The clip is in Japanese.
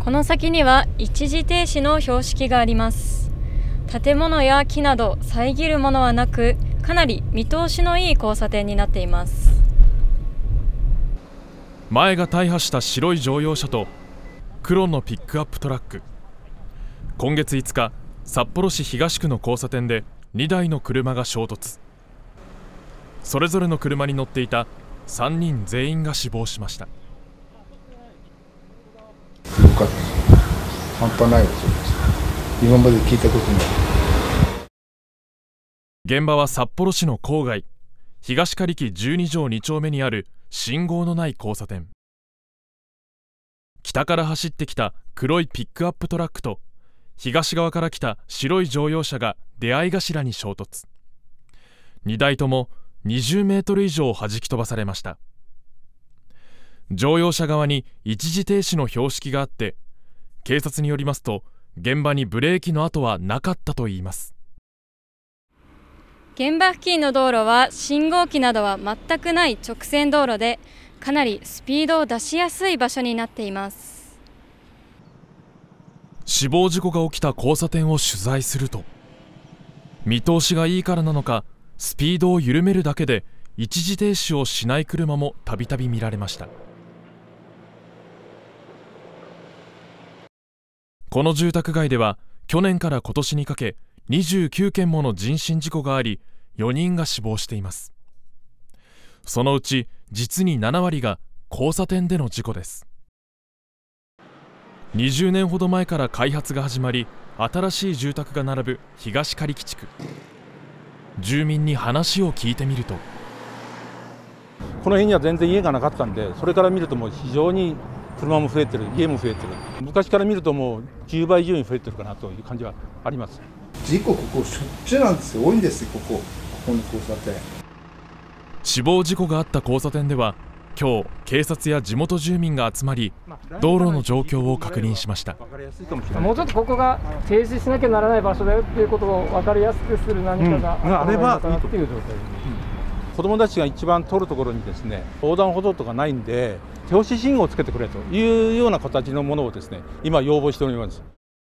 この先には一時停止の標識があります建物や木など遮るものはなくかなり見通しのいい交差点になっています前が大破した白い乗用車と黒のピックアップトラック今月5日札幌市東区の交差点で2台の車が衝突それぞれの車に乗っていた3人全員が死亡しましたか半端ない音です今まで聞いたことない現場は札幌市の郊外東刈木12条2丁目にある信号のない交差点北から走ってきた黒いピックアップトラックと東側から来た白い乗用車が出会い頭に衝突2台とも20メートル以上弾き飛ばされました乗用車側に一時停止の標識があって警察によりますと現場にブレーキの跡はなかったといいます現場付近の道路は信号機などは全くない直線道路でかなりスピードを出しやすい場所になっています死亡事故が起きた交差点を取材すると見通しがいいからなのかスピードを緩めるだけで一時停止をしない車もたびたび見られました。この住宅街では去年から今年にかけ29件もの人身事故があり4人が死亡していますそのうち実に7割が交差点での事故です20年ほど前から開発が始まり新しい住宅が並ぶ東刈木地区住民に話を聞いてみるとこの辺には全然家がなかったんでそれから見るともう非常に車も増えてる家も増えてる昔から見るともう10倍以上に増えてるかなという感じはあります事故ここしょっちゅうなんですよ多いんですよここここの交差点死亡事故があった交差点では今日警察や地元住民が集まり道路の状況を確認しましたもうちょっとここが停止しなきゃならない場所だよっていうことを分かりやすくする何かが、あればいいという状態です、うん、子どもたちが一番通るところにですね横断歩道とかないんで手押し信号をつけてくれというような形のものをですね今要望しております。